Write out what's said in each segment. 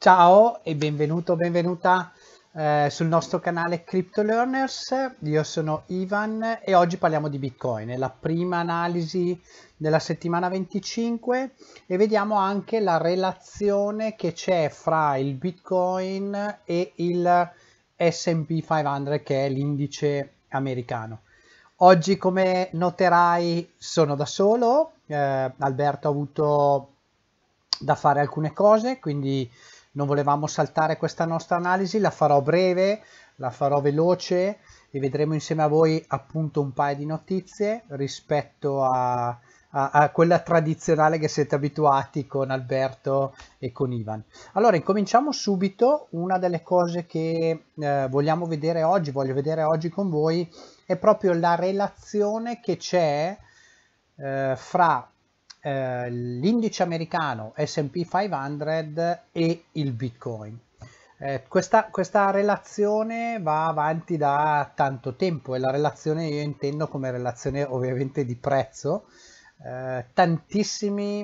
Ciao e benvenuto, benvenuta eh, sul nostro canale Crypto Learners. Io sono Ivan e oggi parliamo di Bitcoin, è la prima analisi della settimana 25 e vediamo anche la relazione che c'è fra il Bitcoin e il S&P 500 che è l'indice americano. Oggi come noterai sono da solo, eh, Alberto ha avuto da fare alcune cose, quindi non volevamo saltare questa nostra analisi, la farò breve, la farò veloce e vedremo insieme a voi appunto un paio di notizie rispetto a, a, a quella tradizionale che siete abituati con Alberto e con Ivan. Allora, incominciamo subito. Una delle cose che eh, vogliamo vedere oggi, voglio vedere oggi con voi, è proprio la relazione che c'è eh, fra eh, l'indice americano SP 500 e il Bitcoin. Eh, questa, questa, relazione va avanti da tanto tempo e la relazione io intendo come relazione ovviamente di prezzo. Eh, tantissimi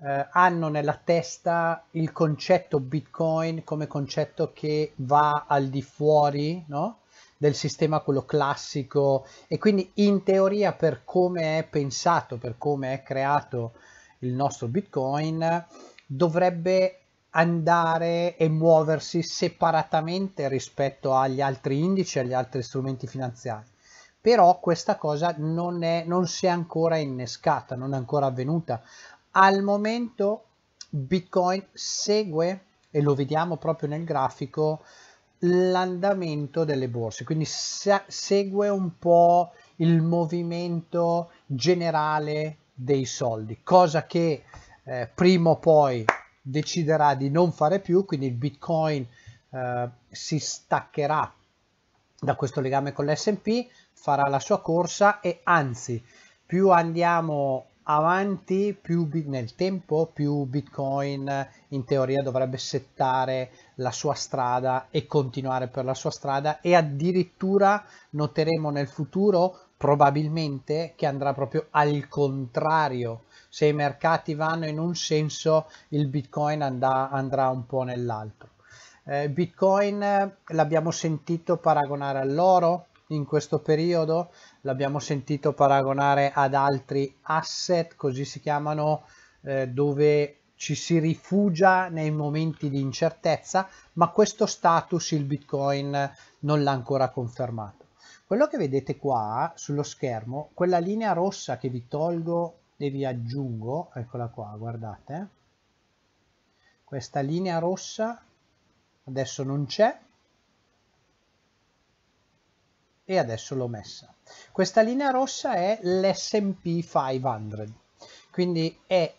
eh, hanno nella testa il concetto Bitcoin come concetto che va al di fuori no? del sistema quello classico e quindi in teoria per come è pensato, per come è creato il nostro Bitcoin dovrebbe andare e muoversi separatamente rispetto agli altri indici agli altri strumenti finanziari. Però questa cosa non, è, non si è ancora innescata, non è ancora avvenuta. Al momento Bitcoin segue, e lo vediamo proprio nel grafico, l'andamento delle borse, quindi se segue un po' il movimento generale dei soldi, cosa che eh, prima o poi deciderà di non fare più, quindi il Bitcoin eh, si staccherà da questo legame con l'SP, farà la sua corsa e anzi, più andiamo avanti, più nel tempo, più Bitcoin in teoria dovrebbe settare la sua strada e continuare per la sua strada e addirittura noteremo nel futuro probabilmente che andrà proprio al contrario se i mercati vanno in un senso il bitcoin andà, andrà un po' nell'altro eh, bitcoin eh, l'abbiamo sentito paragonare all'oro in questo periodo l'abbiamo sentito paragonare ad altri asset così si chiamano eh, dove ci si rifugia nei momenti di incertezza, ma questo status il Bitcoin non l'ha ancora confermato. Quello che vedete qua sullo schermo, quella linea rossa che vi tolgo e vi aggiungo, eccola qua, guardate, questa linea rossa adesso non c'è e adesso l'ho messa. Questa linea rossa è l'SP 500, quindi è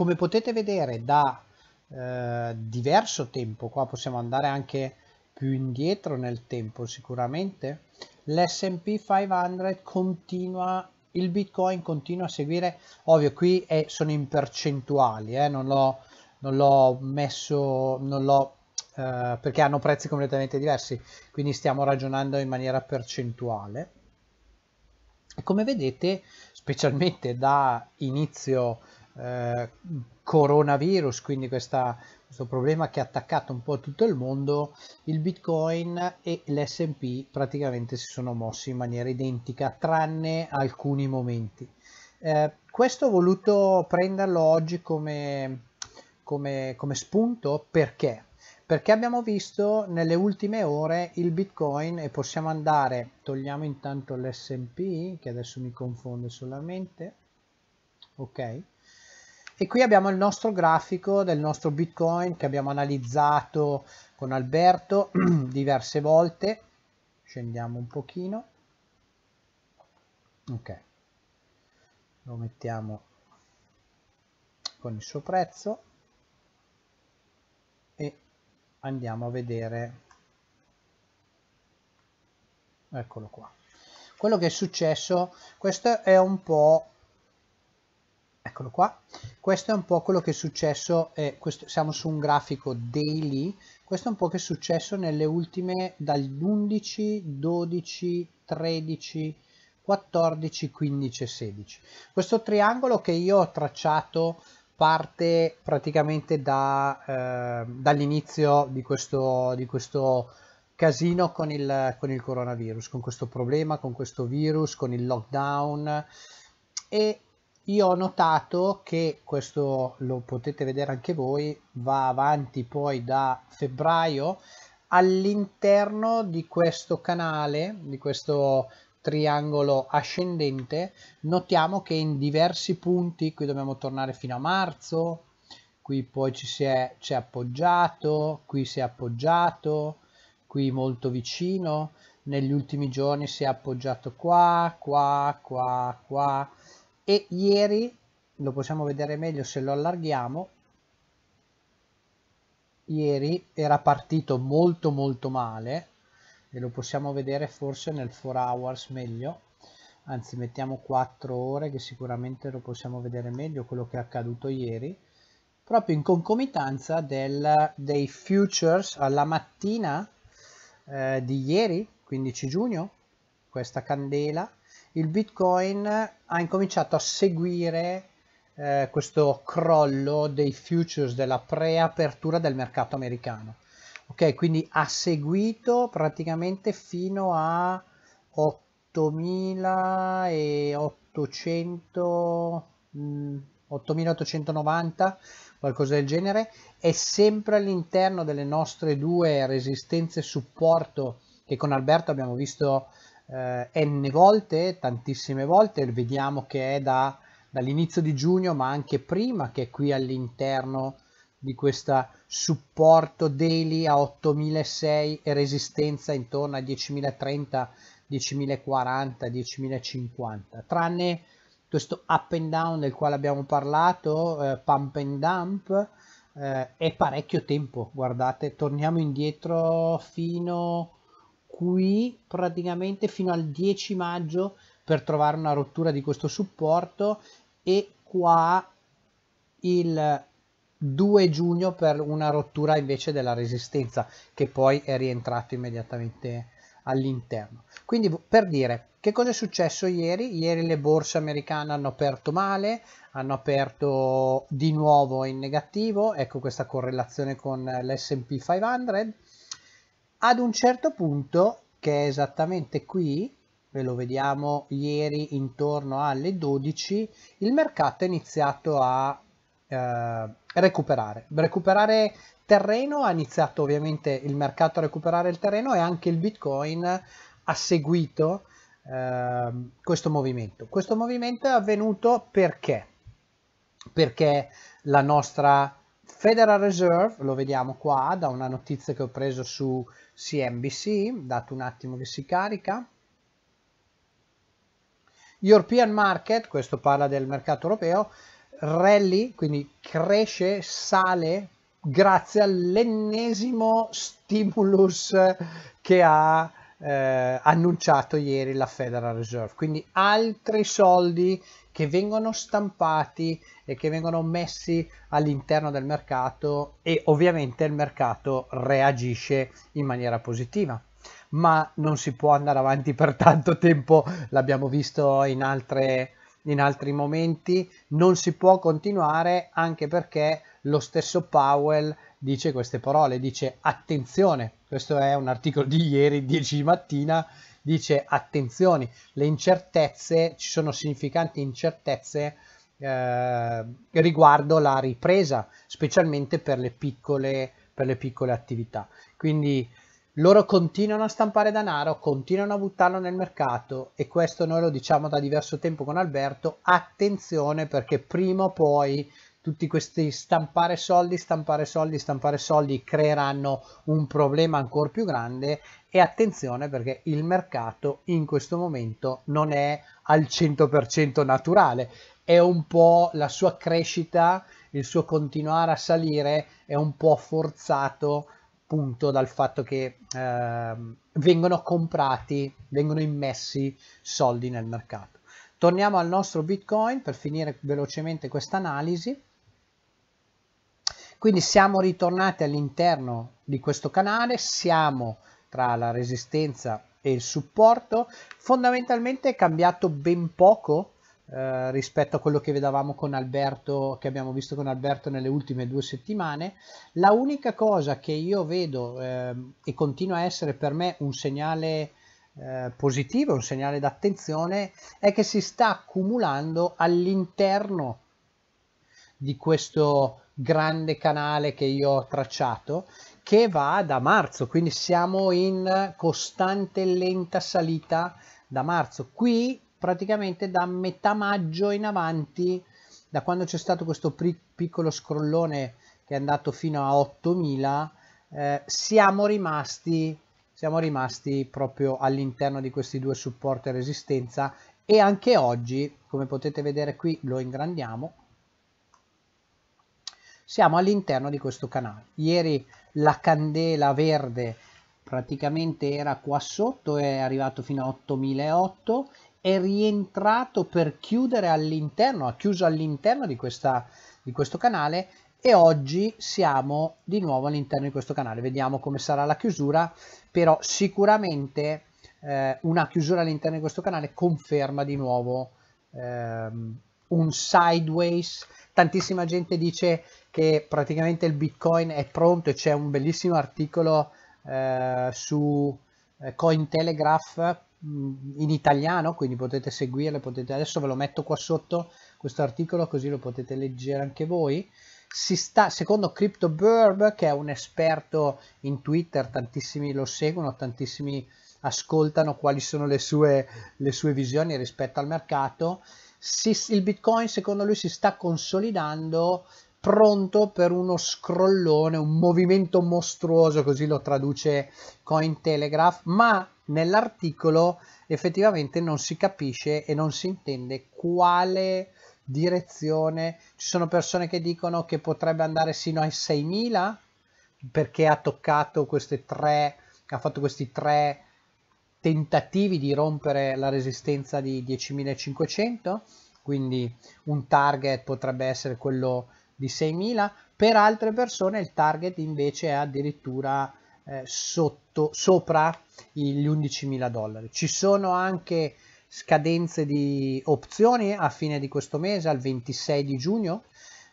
come potete vedere da eh, diverso tempo, qua possiamo andare anche più indietro nel tempo sicuramente, l'S&P 500 continua, il Bitcoin continua a seguire, ovvio qui è, sono in percentuali, eh, non l'ho messo, non l'ho eh, perché hanno prezzi completamente diversi, quindi stiamo ragionando in maniera percentuale. E come vedete, specialmente da inizio eh, coronavirus, quindi questa, questo problema che ha attaccato un po' tutto il mondo, il Bitcoin e l'SP praticamente si sono mossi in maniera identica, tranne alcuni momenti. Eh, questo ho voluto prenderlo oggi come, come, come spunto perché? perché abbiamo visto nelle ultime ore il bitcoin e possiamo andare togliamo intanto l'SP che adesso mi confonde solamente ok e qui abbiamo il nostro grafico del nostro Bitcoin che abbiamo analizzato con Alberto diverse volte. Scendiamo un pochino. Ok. Lo mettiamo con il suo prezzo e andiamo a vedere eccolo qua quello che è successo questo è un po eccolo qua, questo è un po' quello che è successo, eh, questo, siamo su un grafico daily, questo è un po' che è successo nelle ultime 11, 12, 13, 14, 15 e 16. Questo triangolo che io ho tracciato parte praticamente da, eh, dall'inizio di questo, di questo casino con il, con il coronavirus, con questo problema, con questo virus, con il lockdown e io ho notato che questo lo potete vedere anche voi va avanti poi da febbraio all'interno di questo canale di questo triangolo ascendente notiamo che in diversi punti qui dobbiamo tornare fino a marzo qui poi ci si è, ci è appoggiato qui si è appoggiato qui molto vicino negli ultimi giorni si è appoggiato qua qua qua qua e ieri lo possiamo vedere meglio se lo allarghiamo ieri era partito molto molto male e lo possiamo vedere forse nel 4 hours meglio anzi mettiamo 4 ore che sicuramente lo possiamo vedere meglio quello che è accaduto ieri proprio in concomitanza del, dei futures alla mattina eh, di ieri 15 giugno questa candela il Bitcoin ha incominciato a seguire eh, questo crollo dei futures della preapertura del mercato americano. Ok, quindi ha seguito praticamente fino a 8800 8890 mm, qualcosa del genere è sempre all'interno delle nostre due resistenze supporto che con Alberto abbiamo visto eh, n volte, tantissime volte, vediamo che è da, dall'inizio di giugno ma anche prima che è qui all'interno di questo supporto daily a 8.600 e resistenza intorno a 10.030, 10.040, 10.050, tranne questo up and down del quale abbiamo parlato, eh, pump and dump, eh, è parecchio tempo, guardate, torniamo indietro fino qui praticamente fino al 10 maggio per trovare una rottura di questo supporto e qua il 2 giugno per una rottura invece della resistenza che poi è rientrato immediatamente all'interno. Quindi per dire che cosa è successo ieri? Ieri le borse americane hanno aperto male, hanno aperto di nuovo in negativo, ecco questa correlazione con l'SP 500 ad un certo punto, che è esattamente qui, ve lo vediamo ieri intorno alle 12, il mercato è iniziato a eh, recuperare. Recuperare terreno ha iniziato ovviamente il mercato a recuperare il terreno e anche il Bitcoin ha seguito eh, questo movimento. Questo movimento è avvenuto perché? Perché la nostra Federal Reserve, lo vediamo qua da una notizia che ho preso su CNBC, dato un attimo che si carica. European Market, questo parla del mercato europeo, rally, quindi cresce, sale grazie all'ennesimo stimulus che ha eh, annunciato ieri la Federal Reserve, quindi altri soldi che vengono stampati e che vengono messi all'interno del mercato e ovviamente il mercato reagisce in maniera positiva ma non si può andare avanti per tanto tempo, l'abbiamo visto in, altre, in, altri momenti, non si può continuare anche perché lo stesso Powell dice queste parole, dice attenzione, questo è un articolo di ieri, 10 di mattina, dice attenzioni, le incertezze, ci sono significanti incertezze eh, riguardo la ripresa, specialmente per le, piccole, per le piccole attività. Quindi loro continuano a stampare denaro, continuano a buttarlo nel mercato e questo noi lo diciamo da diverso tempo con Alberto, attenzione perché prima o poi tutti questi stampare soldi, stampare soldi, stampare soldi creeranno un problema ancora più grande e attenzione perché il mercato in questo momento non è al 100% naturale, è un po' la sua crescita, il suo continuare a salire è un po' forzato appunto dal fatto che eh, vengono comprati, vengono immessi soldi nel mercato. Torniamo al nostro Bitcoin per finire velocemente questa analisi. Quindi siamo ritornati all'interno di questo canale, siamo tra la resistenza e il supporto. Fondamentalmente è cambiato ben poco eh, rispetto a quello che vedevamo con Alberto, che abbiamo visto con Alberto nelle ultime due settimane. La unica cosa che io vedo eh, e continua a essere per me un segnale eh, positivo, un segnale d'attenzione, è che si sta accumulando all'interno di questo grande canale che io ho tracciato che va da marzo, quindi siamo in costante lenta salita da marzo. Qui praticamente da metà maggio in avanti, da quando c'è stato questo piccolo scrollone che è andato fino a 8000, eh, siamo rimasti siamo rimasti proprio all'interno di questi due supporti resistenza e anche oggi come potete vedere qui lo ingrandiamo siamo all'interno di questo canale. Ieri la candela verde praticamente era qua sotto, è arrivato fino a 8008, è rientrato per chiudere all'interno, ha chiuso all'interno di, di questo canale e oggi siamo di nuovo all'interno di questo canale. Vediamo come sarà la chiusura, però sicuramente eh, una chiusura all'interno di questo canale conferma di nuovo ehm, un sideways. Tantissima gente dice che praticamente il Bitcoin è pronto e c'è un bellissimo articolo eh, su eh, Cointelegraph mm, in italiano, quindi potete seguirlo, potete, adesso ve lo metto qua sotto questo articolo così lo potete leggere anche voi. Si sta, secondo CryptoBurb, che è un esperto in Twitter, tantissimi lo seguono, tantissimi ascoltano quali sono le sue, le sue visioni rispetto al mercato, si, il Bitcoin secondo lui si sta consolidando pronto per uno scrollone, un movimento mostruoso, così lo traduce Cointelegraph, ma nell'articolo effettivamente non si capisce e non si intende quale direzione. Ci sono persone che dicono che potrebbe andare sino ai 6.000 perché ha toccato queste tre, ha fatto questi tre tentativi di rompere la resistenza di 10.500, quindi un target potrebbe essere quello di 6.000, per altre persone il target invece è addirittura eh, sotto, sopra gli 11.000 dollari. Ci sono anche scadenze di opzioni a fine di questo mese, al 26 di giugno,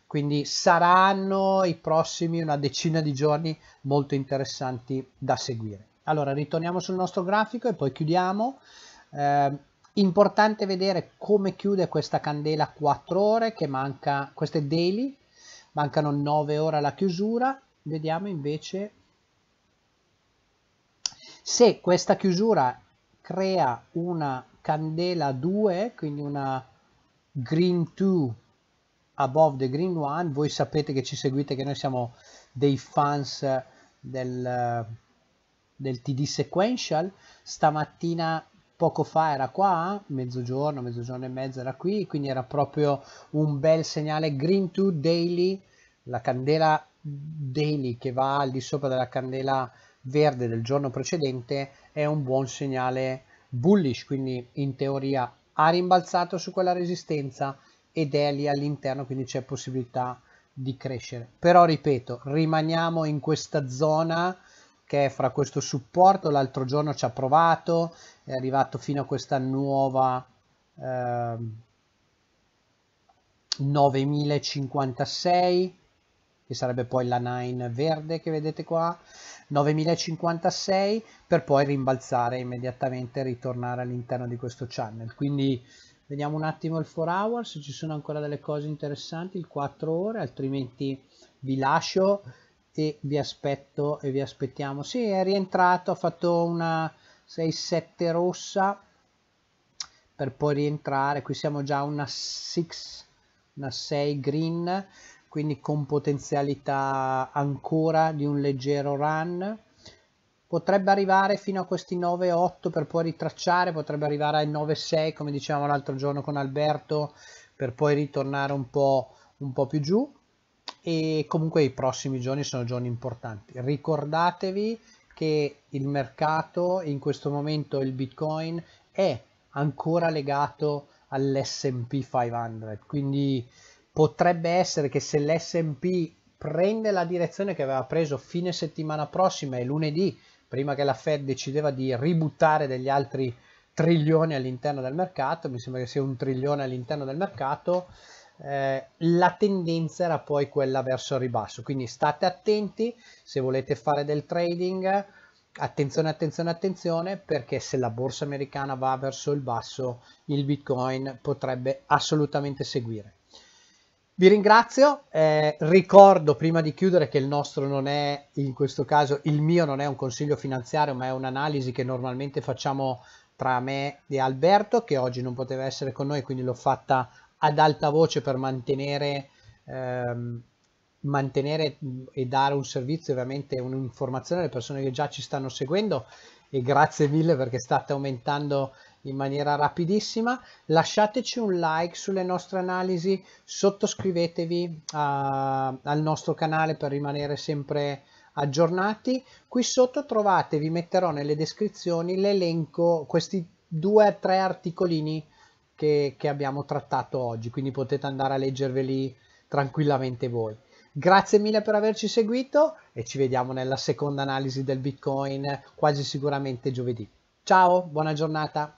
quindi saranno i prossimi una decina di giorni molto interessanti da seguire. Allora ritorniamo sul nostro grafico e poi chiudiamo. Eh, importante vedere come chiude questa candela 4 ore che manca, queste daily mancano 9 ore alla chiusura, vediamo invece se questa chiusura crea una candela 2, quindi una green 2 above the green 1, voi sapete che ci seguite che noi siamo dei fans del, del TD Sequential, stamattina poco fa era qua, mezzogiorno, mezzogiorno e mezzo era qui, quindi era proprio un bel segnale green to daily, la candela daily che va al di sopra della candela verde del giorno precedente è un buon segnale bullish, quindi in teoria ha rimbalzato su quella resistenza ed è lì all'interno, quindi c'è possibilità di crescere. Però ripeto, rimaniamo in questa zona che è fra questo supporto l'altro giorno ci ha provato, è arrivato fino a questa nuova eh, 9056 che sarebbe poi la 9 verde che vedete qua, 9056 per poi rimbalzare immediatamente e ritornare all'interno di questo channel. Quindi vediamo un attimo il 4 hours, se ci sono ancora delle cose interessanti, il 4 ore, altrimenti vi lascio ragazzi vi aspetto e vi aspettiamo sì è rientrato ha fatto una 6-7 rossa per poi rientrare qui siamo già una 6 una 6 green quindi con potenzialità ancora di un leggero run potrebbe arrivare fino a questi 9-8 per poi ritracciare potrebbe arrivare ai 9-6 come dicevamo l'altro giorno con Alberto per poi ritornare un po', un po più giù e comunque i prossimi giorni sono giorni importanti. Ricordatevi che il mercato in questo momento il Bitcoin è ancora legato all'SP 500, quindi potrebbe essere che se l'SP prende la direzione che aveva preso fine settimana prossima e lunedì, prima che la Fed decideva di ributtare degli altri trilioni all'interno del mercato, mi sembra che sia un trilione all'interno del mercato, eh, la tendenza era poi quella verso il ribasso, quindi state attenti se volete fare del trading, attenzione, attenzione, attenzione, perché se la borsa americana va verso il basso, il Bitcoin potrebbe assolutamente seguire. Vi ringrazio, eh, ricordo prima di chiudere che il nostro non è, in questo caso il mio non è un consiglio finanziario ma è un'analisi che normalmente facciamo tra me e Alberto che oggi non poteva essere con noi quindi l'ho fatta ad alta voce per mantenere, ehm, mantenere e dare un servizio ovviamente un'informazione alle persone che già ci stanno seguendo e grazie mille perché state aumentando in maniera rapidissima. Lasciateci un like sulle nostre analisi, sottoscrivetevi a, al nostro canale per rimanere sempre aggiornati. Qui sotto trovate, vi metterò nelle descrizioni l'elenco, questi due o tre articolini che, che abbiamo trattato oggi, quindi potete andare a leggerveli tranquillamente voi. Grazie mille per averci seguito e ci vediamo nella seconda analisi del Bitcoin quasi sicuramente giovedì. Ciao, buona giornata.